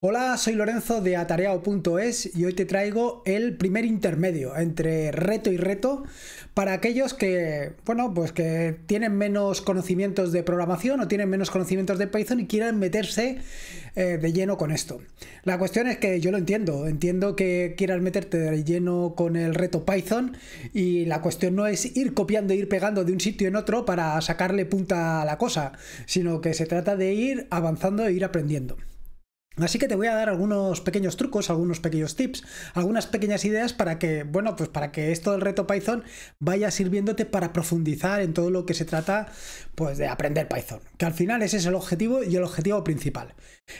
Hola, soy Lorenzo de atareado.es y hoy te traigo el primer intermedio entre reto y reto para aquellos que, bueno, pues que tienen menos conocimientos de programación o tienen menos conocimientos de Python y quieran meterse eh, de lleno con esto. La cuestión es que yo lo entiendo, entiendo que quieras meterte de lleno con el reto Python y la cuestión no es ir copiando e ir pegando de un sitio en otro para sacarle punta a la cosa, sino que se trata de ir avanzando e ir aprendiendo. Así que te voy a dar algunos pequeños trucos, algunos pequeños tips, algunas pequeñas ideas para que, bueno, pues para que esto del reto Python vaya sirviéndote para profundizar en todo lo que se trata, pues de aprender Python, que al final ese es el objetivo y el objetivo principal.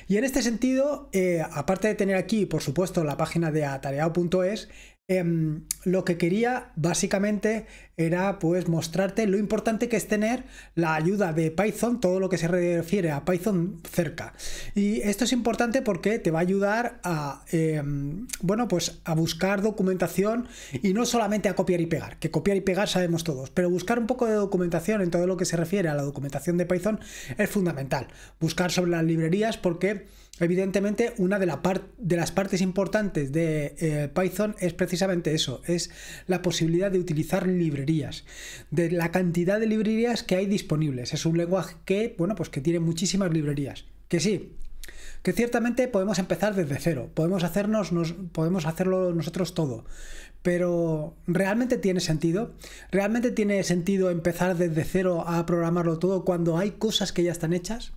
Y en este sentido, eh, aparte de tener aquí, por supuesto, la página de atareado.es, Em, lo que quería básicamente era pues mostrarte lo importante que es tener la ayuda de Python, todo lo que se refiere a Python cerca. Y esto es importante porque te va a ayudar a, em, bueno, pues a buscar documentación y no solamente a copiar y pegar, que copiar y pegar sabemos todos, pero buscar un poco de documentación en todo lo que se refiere a la documentación de Python es fundamental. Buscar sobre las librerías porque Evidentemente, una de, la de, las partes importantes de eh, Python es precisamente eso, es la posibilidad de utilizar librerías, de la cantidad de librerías que hay disponibles. Es un lenguaje que, bueno, pues que tiene muchísimas librerías. Que sí, que ciertamente podemos empezar desde cero, podemos, hacernos, nos, podemos hacerlo nosotros todo, pero ¿realmente tiene sentido? ¿Realmente tiene sentido empezar desde cero a programarlo todo cuando hay cosas que ya están hechas?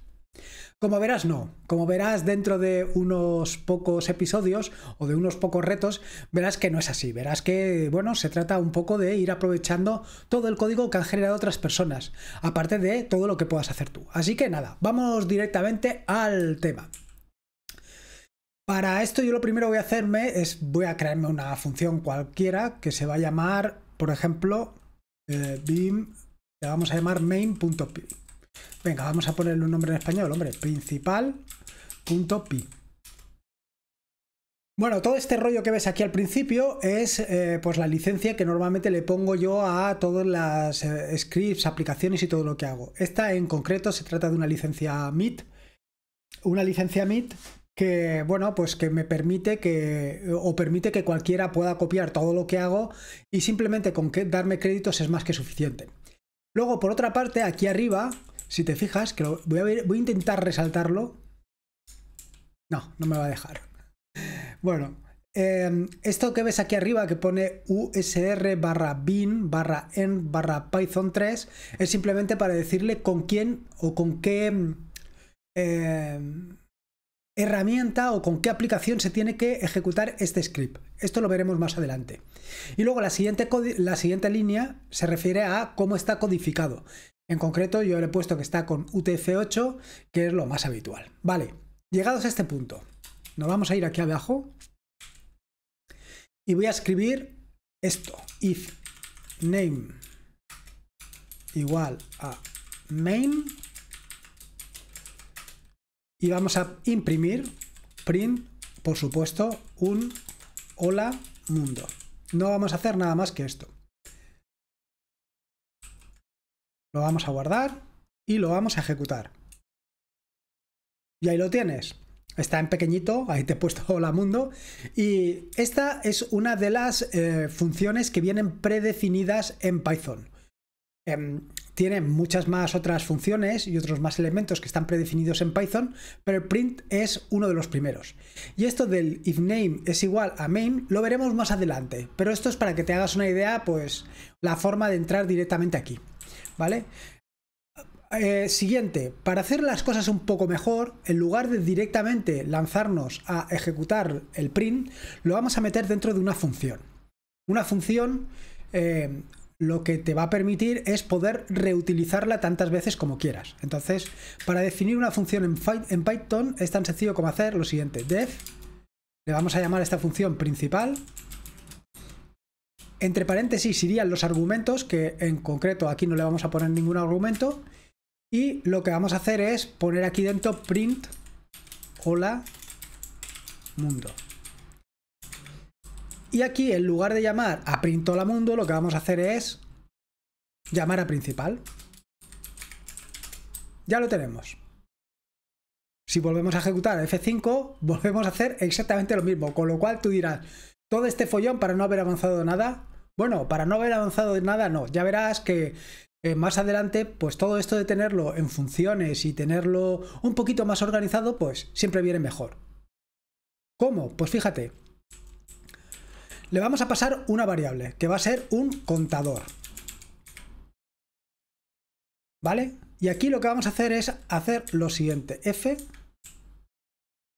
Como verás, no. Como verás dentro de unos pocos episodios o de unos pocos retos, verás que no es así. Verás que, bueno, se trata un poco de ir aprovechando todo el código que han generado otras personas, aparte de todo lo que puedas hacer tú. Así que nada, vamos directamente al tema. Para esto yo lo primero que voy a hacerme es, voy a crearme una función cualquiera que se va a llamar, por ejemplo, beam eh, BIM, le vamos a llamar main.py. Venga, vamos a ponerle un nombre en español, hombre, principal.pi. Bueno, todo este rollo que ves aquí al principio es eh, pues la licencia que normalmente le pongo yo a todas las eh, scripts, aplicaciones y todo lo que hago. Esta en concreto se trata de una licencia MIT, una licencia MIT que bueno, pues que me permite que o permite que cualquiera pueda copiar todo lo que hago y simplemente con que darme créditos es más que suficiente. Luego, por otra parte, aquí arriba si te fijas, que voy, a voy a intentar resaltarlo. No, no me va a dejar. Bueno, em, esto que ves aquí arriba que pone usr barra bin barra en barra python 3 es simplemente para decirle con quién o con qué em, herramienta o con qué aplicación se tiene que ejecutar este script. Esto lo veremos más adelante. Y luego la siguiente, la siguiente línea se refiere a cómo está codificado. En concreto, yo le he puesto que está con utc 8 que es lo más habitual. Vale, llegados a este punto, nos vamos a ir aquí abajo y voy a escribir esto, if name igual a main y vamos a imprimir, print, por supuesto, un hola mundo. No vamos a hacer nada más que esto. Lo vamos a guardar y lo vamos a ejecutar. Y ahí lo tienes. Está en pequeñito, ahí te he puesto hola mundo. Y esta es una de las eh, funciones que vienen predefinidas en Python. Em, tiene muchas más otras funciones y otros más elementos que están predefinidos en Python, pero el print es uno de los primeros. Y esto del if name es igual a main lo veremos más adelante, pero esto es para que te hagas una idea, pues la forma de entrar directamente aquí. ¿Vale? Eh, siguiente, para hacer las cosas un poco mejor, en lugar de directamente lanzarnos a ejecutar el print, lo vamos a meter dentro de una función. Una función eh, lo que te va a permitir es poder reutilizarla tantas veces como quieras. Entonces, para definir una función en, Python es tan sencillo como hacer lo siguiente. Def, le vamos a llamar a esta función principal. Entre paréntesis irían los argumentos, que en concreto aquí no le vamos a poner ningún argumento. Y lo que vamos a hacer es poner aquí dentro print hola mundo. Y aquí, en lugar de llamar a Printola Mundo, lo que vamos a hacer es llamar a principal. Ya lo tenemos. Si volvemos a ejecutar F5, volvemos a hacer exactamente lo mismo. Con lo cual tú dirás, todo este follón para no haber avanzado nada. Bueno, para no haber avanzado nada no. Ya verás que eh, más adelante, pues todo esto de tenerlo en funciones y tenerlo un poquito más organizado, pues siempre viene mejor. ¿Cómo? Pues fíjate, le vamos a pasar una variable, que va a ser un contador. ¿Vale? Y aquí lo que vamos a hacer es hacer lo siguiente, f,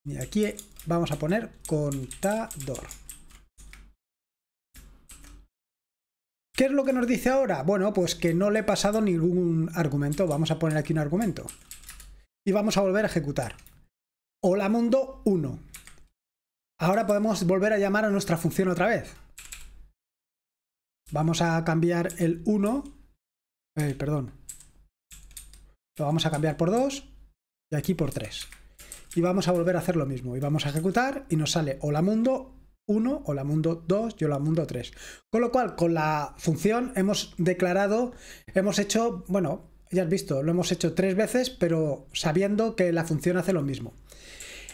y aquí vamos a poner contador. ¿Qué es lo que nos dice ahora? Bueno, pues que no le he pasado ningún argumento. Vamos a poner aquí un argumento. Y vamos a volver a ejecutar. Hola mundo 1. Ahora podemos volver a llamar a nuestra función otra vez. Vamos a cambiar el 1. Eh, perdón. Lo vamos a cambiar por 2 y aquí por 3. Y vamos a volver a hacer lo mismo. Y vamos a ejecutar y nos sale hola mundo 1, hola mundo 2 y hola mundo 3. Con lo cual, con la función hemos declarado, hemos hecho, bueno, ya has visto, lo hemos hecho tres veces, pero sabiendo que la función hace lo mismo.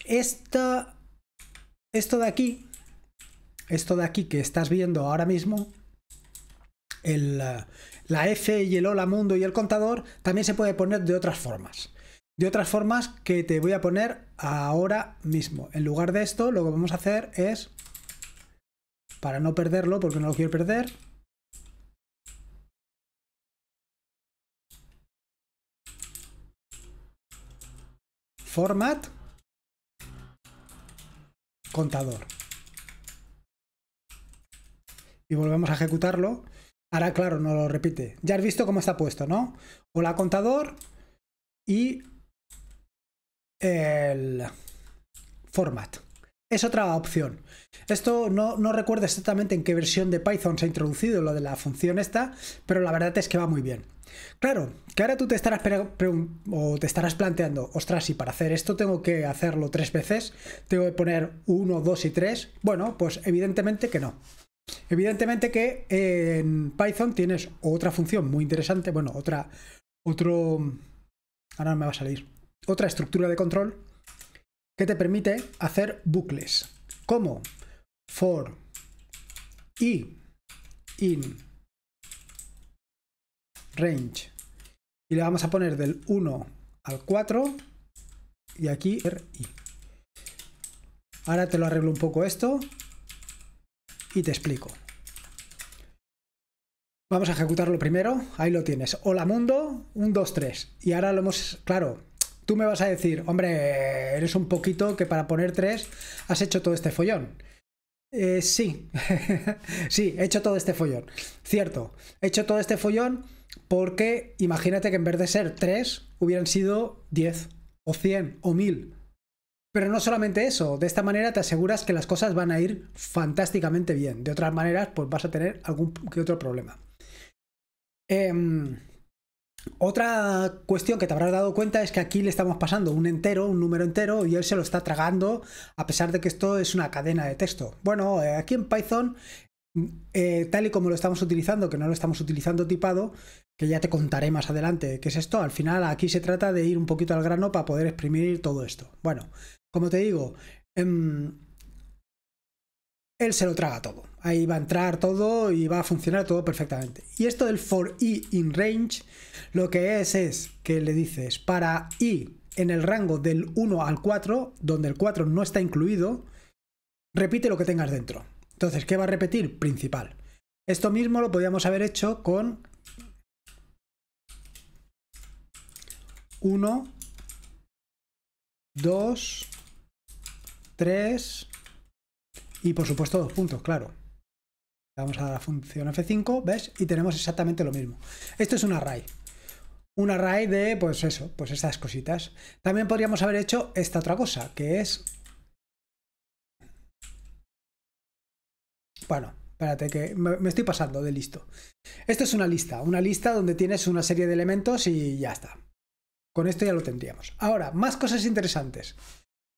Esta esto de aquí, esto de aquí que estás viendo ahora mismo, eh, la F y el hola mundo y el contador también se puede poner de otras formas. De otras formas que te voy a poner ahora mismo. En lugar de esto, lo que vamos a hacer es, para no perderlo, porque no lo quiero perder, format contador. Y volvemos a ejecutarlo. Ahora, claro, no lo repite. Ya has visto cómo está puesto, ¿no? Hola contador y el format. Es otra opción. Esto no, no, recuerdo exactamente en qué versión de Python se ha introducido lo de la función esta, pero la verdad es que va muy bien. Claro, que ahora tú te estarás, o te estarás planteando, ostras, si para hacer esto tengo que hacerlo tres veces, tengo que poner 1 dos y tres. Bueno, pues evidentemente que no. Evidentemente que eh, en Python tienes otra función muy interesante, bueno, otra, otro, ahora me va a salir, otra estructura de control que te permite hacer bucles, como for y in range. Y le vamos a poner del 1 al 4 y aquí Ahora te lo arreglo un poco esto y te explico. Vamos a ejecutarlo primero. Ahí lo tienes. Hola mundo, 1, 2, 3. Y ahora lo hemos... Claro, tú me vas a decir, hombre, eres un poquito que para poner 3 has hecho todo este follón. Eh, sí, sí, he hecho todo este follón. Cierto, he hecho todo este follón porque imagínate que en vez de ser 3, hubieran sido 10 o 100 o 1000. Pero no solamente eso, de esta manera te aseguras que las cosas van a ir fantásticamente bien. De otras maneras, pues vas a tener algún que otro problema. Em, otra cuestión que te habrás dado cuenta es que aquí le estamos pasando un entero, un número entero, y él se lo está tragando, a pesar de que esto es una cadena de texto. Bueno, eh, aquí en Python, mm, eh, tal y como lo estamos utilizando, que no lo estamos utilizando tipado, que ya te contaré más adelante qué es esto. Al final aquí se trata de ir un poquito al grano para poder exprimir todo esto. Bueno, como te digo, em, él se lo traga todo. Ahí va a entrar todo y va a funcionar todo perfectamente. Y esto del for i in range, lo que es es que le dices para i en el rango del 1 al 4, donde el 4 no está incluido, repite lo que tengas dentro. Entonces, ¿qué va a repetir? Principal. Esto mismo lo podríamos haber hecho con 1, 2, 3 y por supuesto dos puntos, claro. Vamos a dar la función F5, ¿ves? Y tenemos exactamente lo mismo. Esto es un array. Un array de, pues eso, pues estas cositas. También podríamos haber hecho esta otra cosa, que es... Bueno, espérate, que me estoy pasando de listo. Esto es una lista, una lista donde tienes una serie de elementos y ya está. Con esto ya lo tendríamos. Ahora, más cosas interesantes.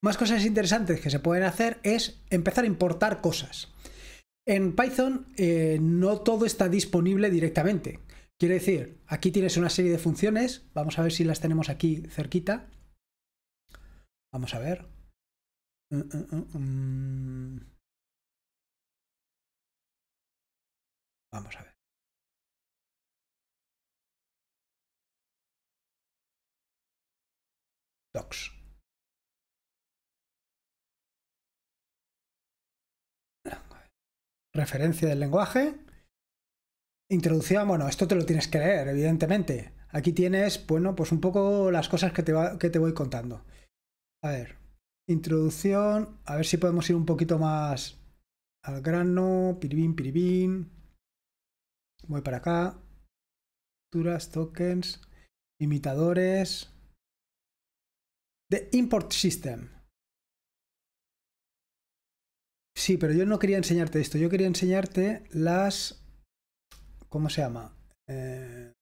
Más cosas interesantes que se pueden hacer es empezar a importar cosas. En Python eh, no todo está disponible directamente. Quiere decir, aquí tienes una serie de funciones. Vamos a ver si las tenemos aquí cerquita. Vamos a ver. Mm, mm, mm, Vamos a ver. Docs. Referencia del lenguaje. Introducción, bueno, esto te lo tienes que leer, evidentemente. Aquí tienes, bueno, pues un poco las cosas que te, que te voy contando. A ver, introducción, a ver si podemos ir un poquito más al grano, piribín, piribín. Voy para acá. Tokens, imitadores. The import system. Sí, pero yo no quería enseñarte esto. Yo quería enseñarte las... ¿Cómo se llama? Eh,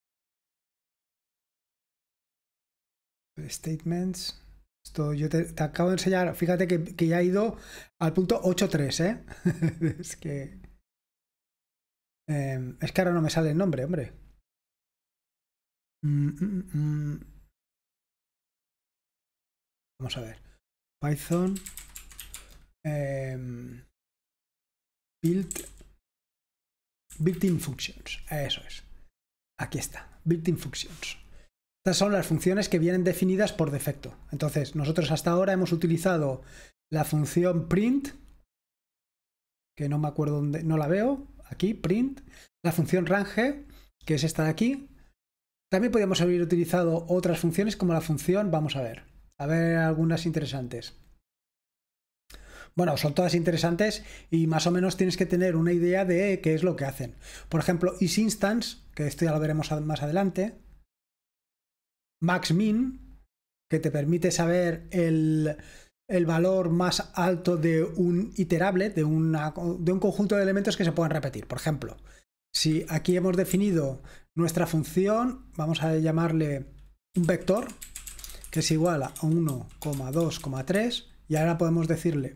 statements. Esto yo te, acabo de enseñar. Fíjate que, ya ha ido al punto 8.3, ¿eh? es que... Eh, es que ahora no me sale el nombre, hombre. Mm, mm, mm. Vamos a ver. Python em, build built-in functions. Eso es. Aquí está. Built-in functions. Estas son las funciones que vienen definidas por defecto. Entonces, nosotros hasta ahora hemos utilizado la función print, que no me acuerdo dónde, no la veo, aquí, print, la función range, que es esta de aquí. También podríamos haber utilizado otras funciones como la función, vamos a ver, a ver algunas interesantes. Bueno, son todas interesantes y más o menos tienes que tener una idea de qué es lo que hacen. Por ejemplo, isInstance, que esto ya lo veremos más adelante. MaxMin, que te permite saber el, valor más alto de un iterable, de, de un conjunto de elementos que se pueden repetir. Por ejemplo, si aquí hemos definido nuestra función, vamos a llamarle un vector, que es igual a 1,2,3 y ahora podemos decirle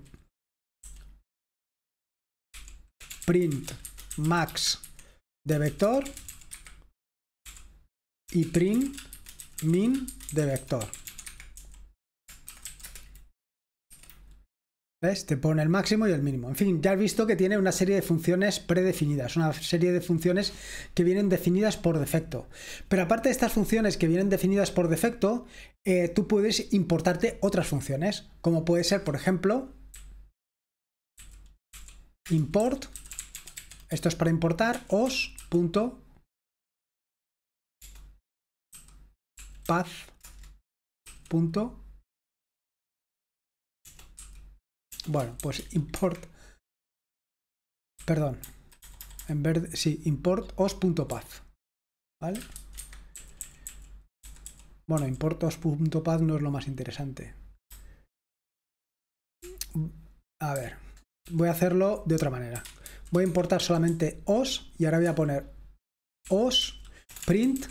print max de vector y print min de vector. Te pone el máximo y el mínimo. En fin, ya has visto que tiene una serie de funciones predefinidas, una serie de funciones que vienen definidas por defecto. Pero aparte de estas funciones que vienen definidas por defecto, eh, tú puedes importarte otras funciones, como puede ser, por ejemplo, import, esto es para importar, os. Bueno, pues import. Perdón. En verde, sí, import os.path. ¿Vale? Bueno, import os.path no es lo más interesante. A ver, voy a hacerlo de otra manera. Voy a importar solamente os y ahora voy a poner os print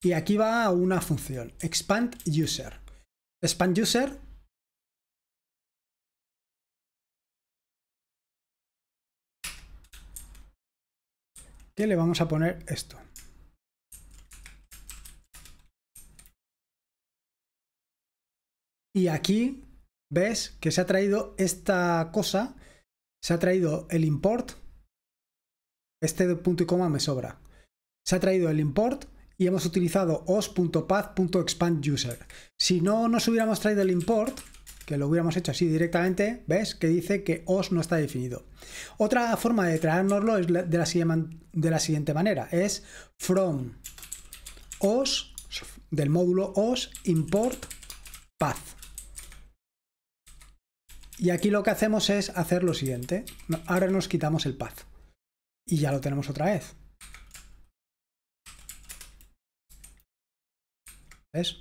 y aquí va una función, expand user. Expand user. Que le vamos a poner esto. Y aquí ves que se ha traído esta cosa, se ha traído el import, este punto y coma me sobra, se ha traído el import y hemos utilizado os.path.expandUser. Si no nos hubiéramos traído el import, que lo hubiéramos hecho así directamente, ¿ves? Que dice que os no está definido. Otra forma de traernoslo es de la, de la siguiente manera, es from os, del módulo os, import path. Y aquí lo que hacemos es hacer lo siguiente, ahora nos quitamos el path y ya lo tenemos otra vez. ¿Ves?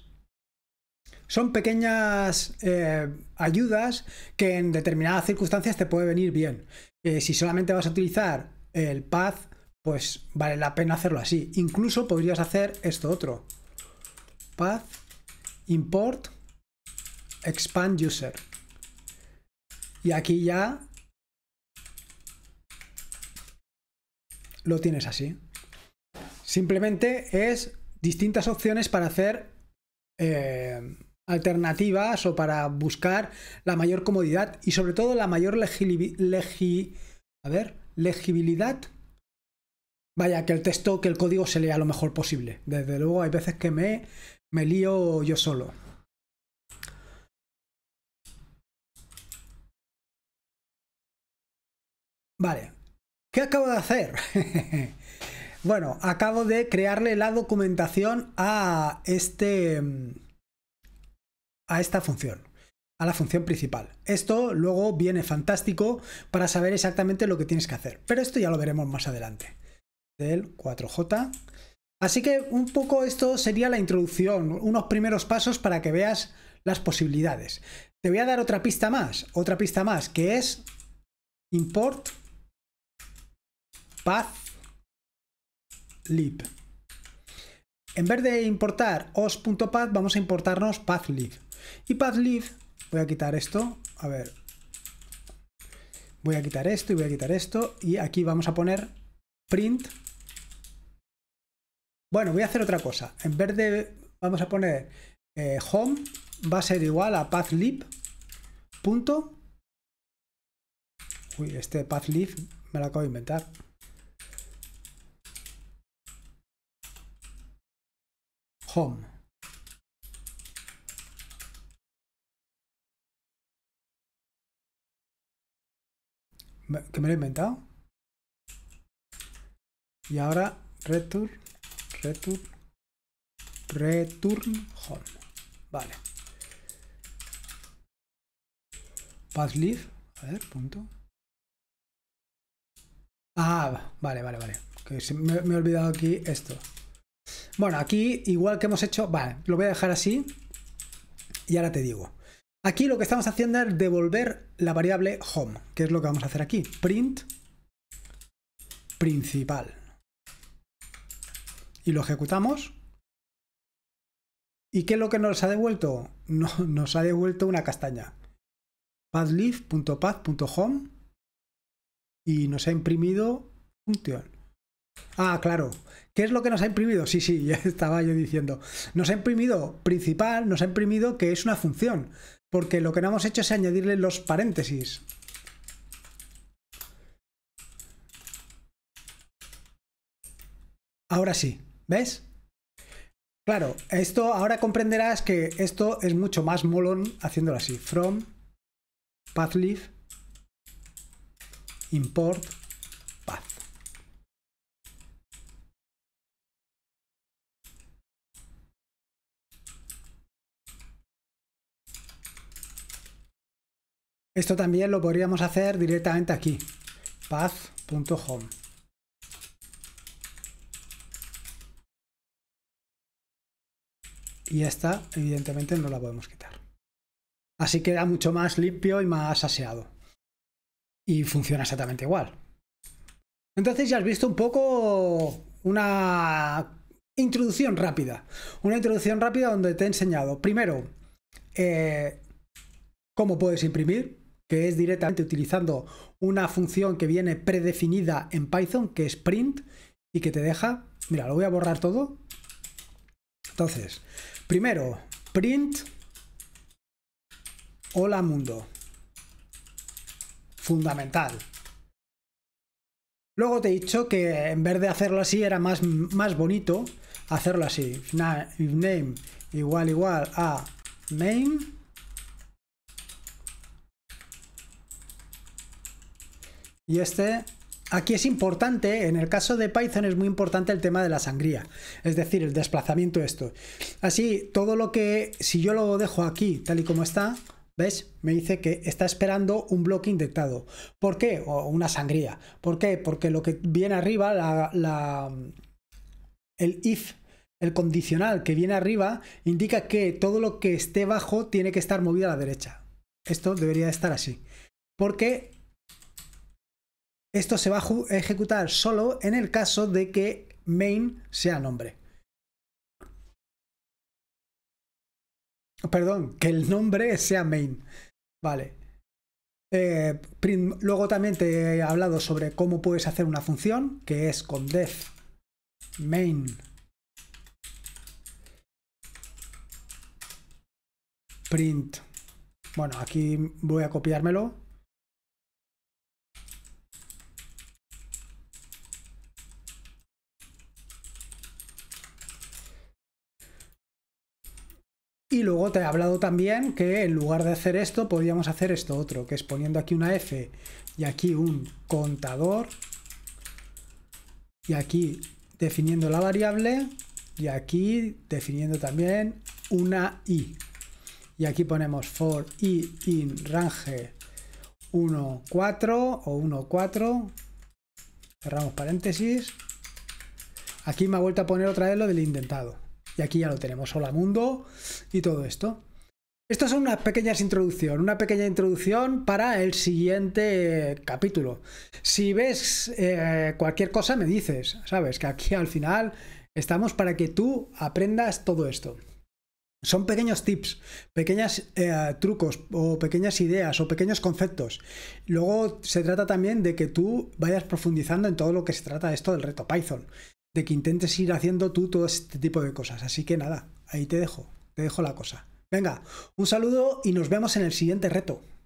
Son pequeñas eh, ayudas que en determinadas circunstancias te puede venir bien. Eh, si solamente vas a utilizar el path, pues vale la pena hacerlo así. Incluso podrías hacer esto otro. Path import expand user. Y aquí ya lo tienes así. Simplemente es distintas opciones para hacer eh, alternativas o para buscar la mayor comodidad y sobre todo la mayor legi, a ver, legibilidad. Vaya, que el texto, que el código se lea lo mejor posible. Desde luego hay veces que me, me lío yo solo. Vale, ¿qué acabo de hacer? Bueno, acabo de crearle la documentación a este mm, a esta función, a la función principal. Esto luego viene fantástico para saber exactamente lo que tienes que hacer, pero esto ya lo veremos más adelante. Del 4J. Así que un poco esto sería la introducción, unos primeros pasos para que veas las posibilidades. Te voy a dar otra pista más, otra pista más, que es import path lib. En vez de importar os.path, vamos a importarnos pathlib. Y pathlib, voy a quitar esto, a ver, voy a quitar esto y voy a quitar esto, y aquí vamos a poner print. Bueno, voy a hacer otra cosa. En vez de, vamos a poner eh, home, va a ser igual a pathlib. Uy, este pathlib me lo acabo de inventar. home. ¿Que me lo he inventado? Y ahora return, return, return home. Vale. Path leave. A ver, punto. Ah, vale, vale, vale. Que me, me he olvidado aquí esto. Bueno, aquí igual que hemos hecho, vale, lo voy a dejar así y ahora te digo. Aquí lo que estamos haciendo es devolver la variable home, que es lo que vamos a hacer aquí. Print principal. Y lo ejecutamos. ¿Y qué es lo que nos ha devuelto? nos ha devuelto una castaña. padleaf.path.home y nos ha imprimido función. Ah, claro. ¿Qué es lo que nos ha imprimido? Sí, sí, ya estaba yo diciendo. Nos ha imprimido principal, nos ha imprimido que es una función, porque lo que no hemos hecho es añadirle los paréntesis. Ahora sí, ¿ves? Claro, esto ahora comprenderás que esto es mucho más molón haciéndolo así. From pathleaf import Esto también lo podríamos hacer directamente aquí. Path.home. Y esta, evidentemente, no la podemos quitar. Así queda mucho más limpio y más aseado. Y funciona exactamente igual. Entonces ya has visto un poco una introducción rápida. Una introducción rápida donde te he enseñado, primero, eh, cómo puedes imprimir, que es directamente utilizando una función que viene predefinida en Python, que es print, y que te deja, mira, lo voy a borrar todo. Entonces, primero, print, hola mundo. Fundamental. Luego te he dicho que en vez de hacerlo así era más, más bonito hacerlo así. Name igual igual a main Y este... Aquí es importante, en el caso de Python es muy importante el tema de la sangría, es decir, el desplazamiento esto. Así, todo lo que, si yo lo dejo aquí, tal y como está, ¿Ves? Me dice que está esperando un bloque inyectado ¿Por qué? O una sangría. ¿Por qué? Porque lo que viene arriba, la, el if, el condicional que viene arriba, indica que todo lo que esté bajo tiene que estar movido a la derecha. Esto debería estar así. Porque esto se va a ejecutar solo en el caso de que main sea nombre. Perdón, que el nombre sea main. Vale. Eh, luego también te he hablado sobre cómo puedes hacer una función, que es con def main print. Bueno, aquí voy a copiármelo he hablado también que en lugar de hacer esto, podríamos hacer esto otro, que es poniendo aquí una F y aquí un contador. Y aquí definiendo la variable y aquí definiendo también una i. Y aquí ponemos for i in range 1, 4 o 1, 4. Cerramos paréntesis. Aquí me ha vuelto a poner otra vez lo del indentado. Y aquí ya lo tenemos, hola mundo y todo esto. Estas son unas pequeñas introducción, una pequeña introducción para el siguiente capítulo. Si ves eh, cualquier cosa me dices, sabes que aquí al final estamos para que tú aprendas todo esto. Son pequeños tips, pequeños eh, trucos o pequeñas ideas o pequeños conceptos. Luego se trata también de que tú vayas profundizando en todo lo que se trata de esto del reto Python de que intentes ir haciendo tú todo este tipo de cosas. Así que nada, ahí te dejo, te dejo la cosa. Venga, un saludo y nos vemos en el siguiente reto.